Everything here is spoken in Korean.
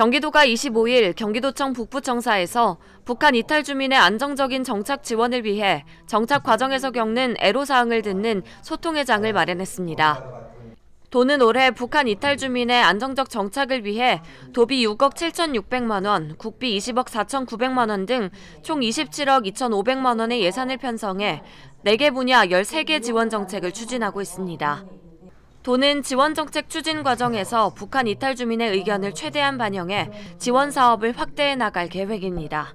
경기도가 25일 경기도청 북부청사에서 북한 이탈 주민의 안정적인 정착 지원을 위해 정착 과정에서 겪는 애로사항을 듣는 소통의 장을 마련했습니다. 도는 올해 북한 이탈 주민의 안정적 정착을 위해 도비 6억 7,600만 원, 국비 20억 4,900만 원 등 총 27억 2,500만 원의 예산을 편성해 4개 분야 13개 지원 정책을 추진하고 있습니다. 도는 지원 정책 추진 과정에서 북한 이탈 주민의 의견을 최대한 반영해 지원 사업을 확대해 나갈 계획입니다.